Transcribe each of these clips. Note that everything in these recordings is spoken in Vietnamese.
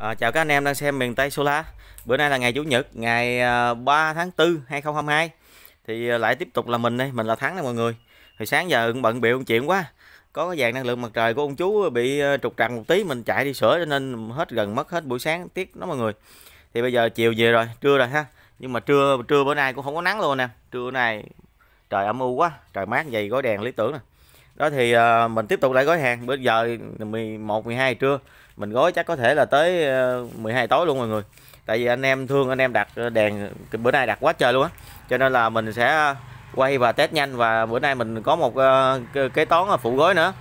À, chào các anh em đang xem miền Tây Solar Bữa nay là ngày Chủ nhật ngày 3 ờ, tháng 4 2022 Thì ờ, lại tiếp tục là mình đây Mình là Thắng đây mọi người Thì sáng giờ cũng bận biệu chuyện quá Có cái dàn năng lượng mặt trời của ông chú bị trục trặc một tí Mình chạy đi sửa cho nên hết gần mất hết buổi sáng Tiếc đó mọi người Thì bây giờ chiều về rồi trưa rồi ha Nhưng mà trưa trưa bữa nay cũng không có nắng luôn nè Trưa này trời âm u quá Trời mát vậy gói đèn lý tưởng nè đó thì mình tiếp tục lại gói hàng bữa giờ 11 12 trưa mình gói chắc có thể là tới 12 ờ, tối luôn mọi người tại vì anh em thương anh em đặt đèn bữa nay đặt quá trời luôn á cho nên là mình sẽ quay và test nhanh và bữa nay mình có một kế ờ, toán phụ gói nữa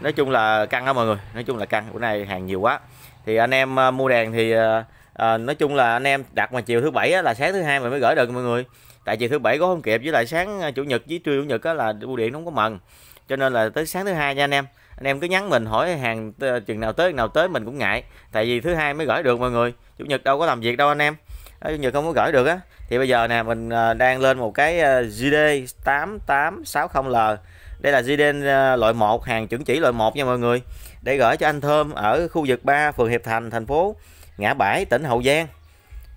nói chung là căng đó mọi người nói chung là căng bữa nay hàng nhiều quá thì anh em ờ, mua đèn thì à, nói chung là anh em đặt mà chiều thứ bảy là sáng thứ hai mình mới gửi được mọi người tại chiều thứ bảy có không kịp với lại sáng chủ nhật với trưa chủ nhật á, là bưu điện không có mần cho nên là tới sáng thứ hai nha anh em anh em cứ nhắn mình hỏi hàng ờ, chừng nào tới nào tới mình cũng ngại tại vì thứ hai mới gửi được mọi người chủ nhật đâu có làm việc đâu anh em ở ờ, chủ nhật không có gửi được á thì bây giờ nè mình ờ, đang lên một cái GD 8860L đây là GD loại 1 hàng chuẩn chỉ loại 1 nha mọi người để gửi cho anh Thơm ở khu vực 3 phường Hiệp Thành thành phố Ngã Bãi tỉnh Hậu Giang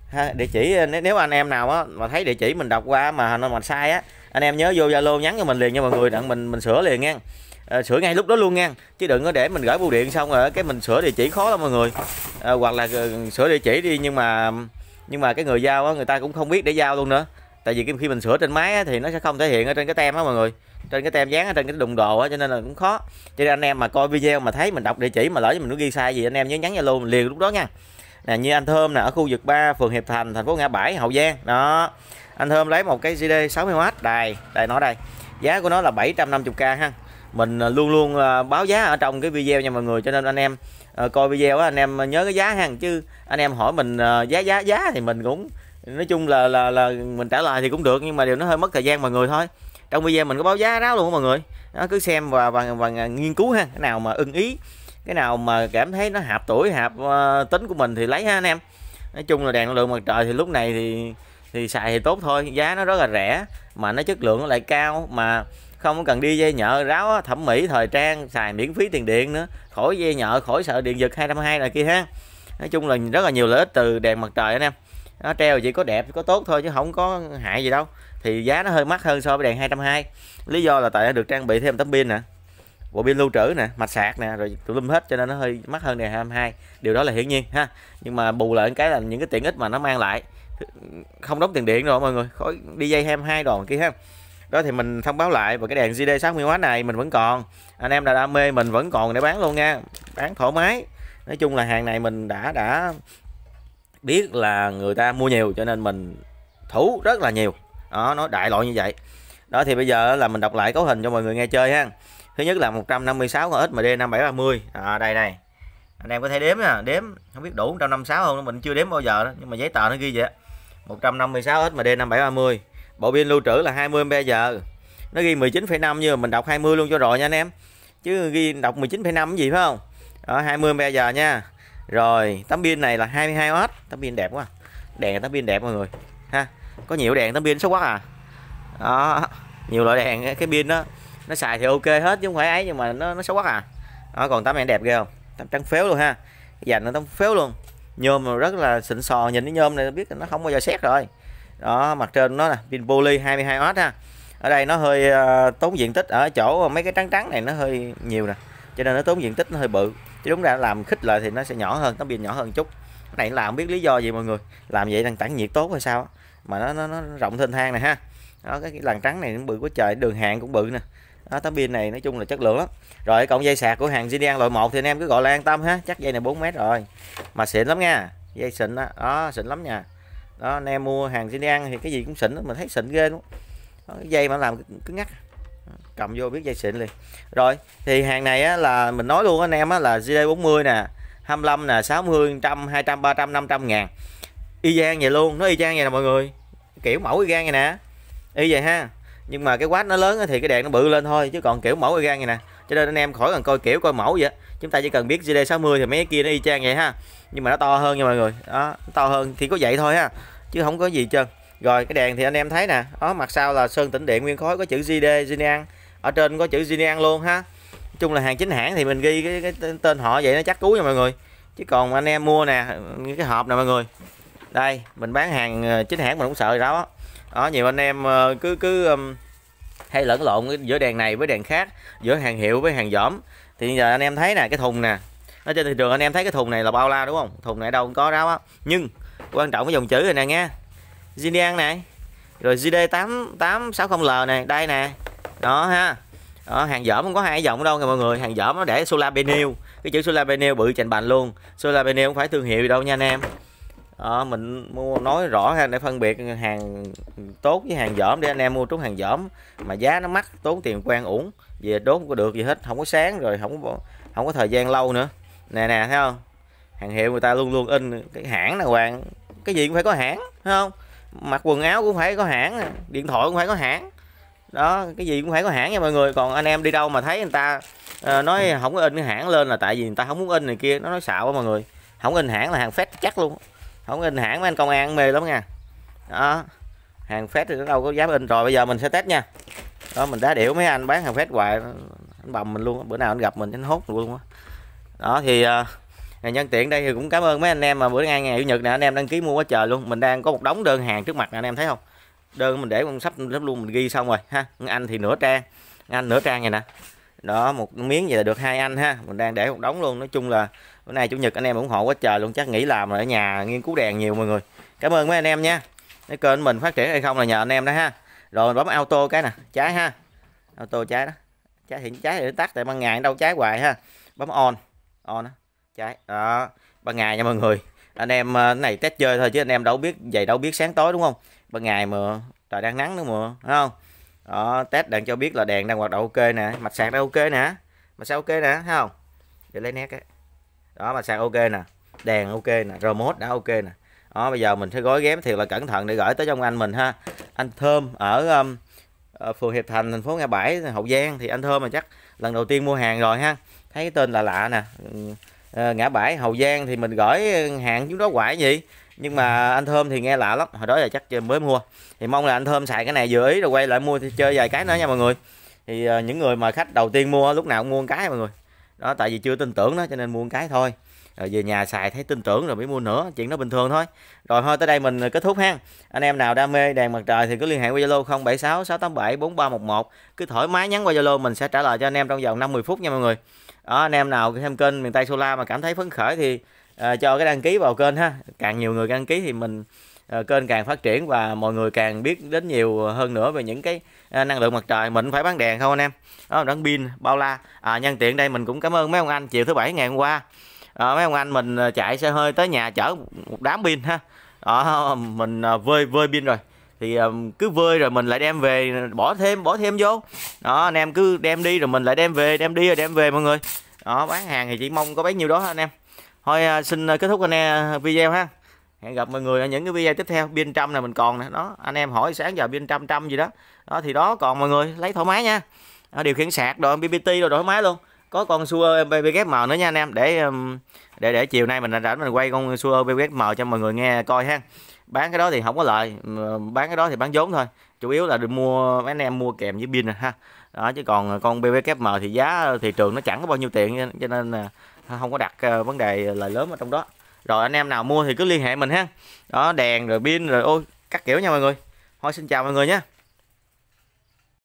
ha, địa chỉ nếu anh em nào á, mà thấy địa chỉ mình đọc qua mà nó mà sai á anh em nhớ vô zalo nhắn cho mình liền nha mọi người đặng mình mình sửa liền nha à, sửa ngay lúc đó luôn nha chứ đừng có để mình gửi bưu điện xong rồi cái mình sửa địa chỉ khó lắm mọi người à, hoặc là ờ, sửa địa chỉ đi nhưng mà nhưng mà cái người giao á, người ta cũng không biết để giao luôn nữa tại vì khi mình sửa trên máy á, thì nó sẽ không thể hiện ở trên cái tem á mọi người trên cái tem dán ở trên cái đụng đồ á cho nên là cũng khó cho nên anh em mà coi video mà thấy mình đọc địa chỉ mà lỡ mình nó ghi sai gì anh em nhớ nhắn zalo liền lúc đó nha nè như anh thơm nè ở khu vực 3 phường hiệp thành thành phố ngã bảy hậu giang đó anh thơm lấy một cái GD 60W đài đài nó đây giá của nó là 750k ha mình à, luôn luôn à, báo giá ở trong cái video nha mọi người cho nên anh em à, coi video anh em nhớ cái giá ha chứ anh em hỏi mình giá giá giá thì mình cũng nói chung là là là mình trả lời thì cũng được nhưng mà điều nó hơi mất thời gian mọi người thôi trong video mình có báo giá đó luôn mọi người đó, cứ xem và và, và nghiên cứu ha cái nào mà ưng ý cái nào mà cảm thấy nó hợp tuổi hợp uh, tính của mình thì lấy ha anh em nói chung là đèn năng lượng mặt trời thì lúc này thì thì xài thì tốt thôi giá nó rất là rẻ mà nó chất lượng nó lại cao mà không cần đi dây nhợ ráo thẩm mỹ thời trang xài miễn phí tiền điện nữa khỏi dây nhợ khỏi sợ điện giật 220 là kia ha nói chung là rất là nhiều lợi ích từ đèn mặt trời anh em nó treo chỉ có đẹp có tốt thôi chứ không có hại gì đâu thì giá nó hơi mắc hơn so với đèn 220 lý do là tại nó được trang bị thêm tấm pin nè bộ pin lưu trữ nè mạch sạc nè rồi tụi lum hết cho nên nó hơi mắc hơn đèn 22 điều đó là hiển nhiên ha nhưng mà bù lại cái là những cái tiện ích mà nó mang lại không đóng tiền điện rồi mọi người khỏi đi dây 22 đoàn kia ha đó thì mình thông báo lại và cái đèn GD 60W này mình vẫn còn anh em đã đam mê mình vẫn còn để bán luôn nha bán thoải mái nói chung là hàng này mình đã đã biết là người ta mua nhiều cho nên mình thủ rất là nhiều đó nó đại loại như vậy đó thì bây giờ là mình đọc lại cấu hình cho mọi người nghe chơi ha thứ nhất là 156 XMD 5730 à, đây này anh em có thể đếm nè đếm không biết đủ 156 không mình chưa đếm bao giờ đó nhưng mà giấy tờ nó ghi vậy 156 SMD 5730 bộ pin lưu trữ là 20 giờ nó ghi 19,5 nhưng mà mình đọc 20 luôn cho rồi nha anh em chứ ghi đọc 19,5 gì phải không đó 20 giờ nha rồi tấm pin này là 22W tấm pin đẹp quá đèn tấm pin đẹp mọi người ha có nhiều đèn tấm pin xấu quá à đó nhiều loại đèn cái pin đó nó xài thì ok hết chứ không phải ấy nhưng mà nó nó xấu quá à đó còn tấm này đẹp ghê không tấm trắng phếu luôn ha dành nó tấm phếu luôn nhôm mà rất là xịn sò nhìn cái nhôm này biết nó không bao giờ xét rồi đó mặt trên nó là pin poly 22W ha ở đây nó hơi uh, tốn diện tích ở chỗ mấy cái trắng trắng này nó hơi nhiều nè cho nên nó tốn diện tích nó hơi bự chứ đúng ra làm khích lại thì nó sẽ nhỏ hơn nó pin nhỏ hơn chút cái này làm biết lý do gì mọi người làm vậy đang tản nhiệt tốt hay sao mà nó nó, nó rộng thênh thang này ha đó cái, cái làn trắng này nó bự quá trời đường hàng cũng bự nè đó, tấm pin này nói chung là chất lượng lắm rồi còn dây sạc của hàng Zinian loại 1 thì anh em cứ gọi là an tâm ha chắc dây này 4 mét rồi mà xịn lắm nha dây xịn đó, đó xịn lắm nha đó anh em mua hàng Zinian thì cái gì cũng xịn đó. mình thấy xịn ghê luôn đó, cái dây mà làm cứ ngắt cầm vô biết dây xịn liền rồi thì hàng này á, là mình nói luôn anh em á, là GD40 nè 25 nè 60 100 200 300 500 ngàn y chang vậy luôn nó y chang vậy nè mọi người kiểu mẫu y chang vậy nè y vậy ha nhưng mà cái quát nó lớn thì cái đèn nó bự lên thôi chứ còn kiểu mẫu gan này nè cho nên anh em khỏi cần coi kiểu coi mẫu vậy chúng ta chỉ cần biết GD60 thì mấy cái kia nó y chang vậy ha nhưng mà nó to hơn nha mọi người đó nó to hơn thì có vậy thôi ha chứ không có gì trơn rồi cái đèn thì anh em thấy nè đó mặt sau là sơn tĩnh điện nguyên khối có chữ GD Zinian ở trên có chữ Zinian luôn ha nói chung là hàng chính hãng thì mình ghi cái, cái tên họ vậy nó chắc cú nha mọi người chứ còn anh em mua nè cái hộp nè mọi người đây mình bán hàng ờ, chính hãng mình cũng sợ đó đó nhiều anh em ờ, cứ cứ hay lẫn lộn giữa đèn này với đèn khác giữa hàng hiệu với hàng dỏm thì giờ anh em thấy nè cái thùng nè ở trên thị trường anh em thấy cái thùng này là bao la đúng không thùng này đâu cũng có á, nhưng quan trọng cái dòng chữ này nè nha Zinian này rồi JD8860L này đây nè đó ha đó, hàng dởm không có hai giọng đâu nha mọi người hàng dởm nó để solar benil cái chữ solar benil bự chành bành luôn solar benil không phải thương hiệu gì đâu nha anh em à, mình mua nói rõ ha để phân biệt hàng tốt với hàng dởm để anh em mua trúng hàng dởm mà giá nó mắc tốn tiền quan uổng về đốt không có được gì hết không có sáng rồi không có không có thời gian lâu nữa nè nè thấy không hàng hiệu người ta luôn luôn in cái hãng là hoàng cái gì cũng phải có hãng thấy không mặc quần áo cũng phải có hãng điện thoại cũng phải có hãng đó cái gì cũng phải có hãng nha mọi người còn anh em đi đâu mà thấy người ta uh, nói không có in cái hãng lên là tại vì người ta không muốn in này kia nó nói xạo quá mọi người không in hãng là hàng phép chắc luôn không in hãng mấy anh công an mê lắm nha đó hàng phép thì nó đâu có dám in rồi bây giờ mình sẽ test nha đó mình đá điểu mấy anh bán hàng phép hoài anh bầm mình luôn bữa nào anh gặp mình anh hốt luôn đó, đó thì ờ, ngày nhân tiện đây thì cũng cảm ơn mấy anh em mà bữa nay ngày chủ nhật nè anh em đăng ký mua quá trời luôn mình đang có một đống đơn hàng trước mặt nè anh em thấy không đơn mình để con sắp lớp luôn mình ghi xong rồi ha anh thì nửa trang anh nửa trang này nè đó một miếng vậy là được hai anh ha mình đang để một đống luôn nói chung là bữa nay chủ nhật anh em ủng hộ quá trời luôn chắc nghỉ làm rồi ở nhà nghiên cứu đèn nhiều mọi người cảm ơn mấy anh em nha cái kênh mình phát triển hay không là nhờ anh em đó ha rồi bấm auto cái nè trái ha auto trái đó trái hiện trái để tắt tại ban ngày đâu trái hoài ha bấm on on đó. trái đó ban ngày nha mọi người anh em ờ, cái này test chơi thôi chứ anh em đâu biết vậy đâu biết sáng tối đúng không ban ngày mà trời đang nắng nữa mà đúng không đó test đèn cho biết là đèn đang hoạt động ok nè mặt sạc đang ok nè mặt sạc ok nè thấy không để lấy nét ấy. đó mặt sạc ok nè đèn ok nè remote đã ok nè đó bây giờ mình sẽ gói ghém thiệt là cẩn thận để gửi tới trong anh mình ha anh thơm ở um, ờ, phường hiệp thành thành phố ngã bảy hậu giang thì anh thơm mà chắc lần đầu tiên mua hàng rồi ha thấy tên là lạ nè ừ, ờ, ngã bảy hậu giang thì mình gửi hàng chúng đó quại gì nhưng mà anh thơm thì nghe lạ lắm hồi đó là chắc mới mua thì mong là anh thơm xài cái này vừa ý rồi quay lại mua thì chơi vài cái nữa nha mọi người thì ờ, những người mà khách đầu tiên mua lúc nào cũng mua một cái mọi người đó tại vì chưa tin tưởng đó cho nên mua một cái thôi rồi ờ, về nhà xài thấy tin tưởng rồi mới mua nữa chuyện đó bình thường thôi rồi thôi tới đây mình kết thúc ha anh em nào đam mê đèn mặt trời thì cứ liên hệ qua zalo 076 cứ thoải mái nhắn qua zalo mình sẽ trả lời cho anh em trong vòng 50 phút nha mọi người đó, anh em nào thêm kênh miền tây solar mà cảm thấy phấn khởi thì Ờ, cho cái đăng ký vào kênh ha càng nhiều người đăng ký thì mình ờ, kênh càng phát triển và mọi người càng biết đến nhiều hơn nữa về những cái ờ, năng lượng mặt trời mình phải bán đèn không anh em đó bán pin bao la à, nhân tiện đây mình cũng cảm ơn mấy ông anh chiều thứ bảy ngày hôm qua à, mấy ông anh mình chạy xe hơi tới nhà chở một đám pin ha à, mình vơi vơi pin rồi thì cứ vơi rồi mình lại đem về bỏ thêm bỏ thêm vô đó anh em cứ đem đi rồi mình lại đem về đem đi rồi đem về mọi người đó bán hàng thì chỉ mong có bấy nhiêu đó thôi anh em thôi à, xin à, kết thúc anh em à, video ha hẹn gặp mọi người ở những cái video tiếp theo pin trăm này mình còn nè đó anh em hỏi sáng giờ pin trăm trăm gì đó đó thì đó còn mọi người lấy thoải mái nha à, điều khiển sạc rồi bbt rồi thoải mái luôn có con Suer BBGM nữa nha anh em để um, để để chiều nay mình rảnh mình quay con Suer BBGM cho mọi người nghe coi ha bán cái đó thì không có lợi bán cái đó thì bán vốn thôi chủ yếu là được mua mấy anh em mua kèm với pin này ha đó chứ còn con BBKM thì giá thị trường nó chẳng có bao nhiêu tiền cho nên không có đặt ờ, vấn đề lời lớn ở trong đó rồi anh em nào mua thì cứ liên hệ mình ha đó đèn rồi pin rồi ôi các kiểu nha mọi người thôi xin chào mọi người nhé